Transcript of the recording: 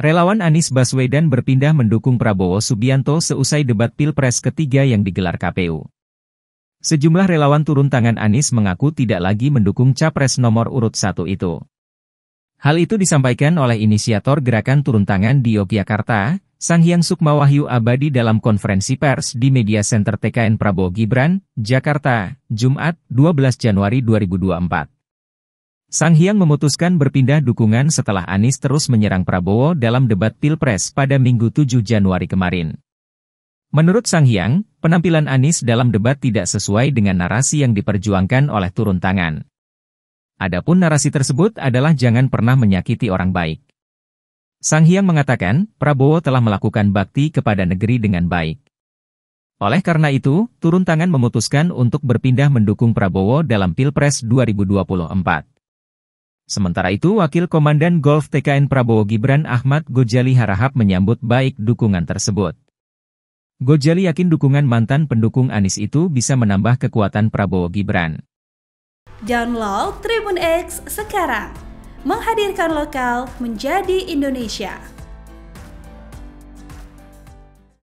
Relawan Anies Baswedan berpindah mendukung Prabowo Subianto seusai debat Pilpres ketiga yang digelar KPU. Sejumlah relawan turun tangan Anies mengaku tidak lagi mendukung capres nomor urut satu itu. Hal itu disampaikan oleh inisiator gerakan turun tangan di Yogyakarta, Sang Sukma Wahyu Abadi dalam konferensi pers di Media Center TKN Prabowo Gibran, Jakarta, Jumat, 12 Januari 2024. Sang Hyang memutuskan berpindah dukungan setelah Anies terus menyerang Prabowo dalam debat Pilpres pada Minggu 7 Januari kemarin. Menurut Sang Hyang, penampilan Anies dalam debat tidak sesuai dengan narasi yang diperjuangkan oleh turun tangan. Adapun narasi tersebut adalah jangan pernah menyakiti orang baik. Sang Hyang mengatakan, Prabowo telah melakukan bakti kepada negeri dengan baik. Oleh karena itu, turun tangan memutuskan untuk berpindah mendukung Prabowo dalam Pilpres 2024. Sementara itu Wakil Komandan Golf TKN Prabowo Gibran Ahmad Gojali Harahap menyambut baik dukungan tersebut. Gojali yakin dukungan mantan pendukung Anies itu bisa menambah kekuatan Prabowo Gibran. Download Tribun X sekarang, menghadirkan lokal menjadi Indonesia.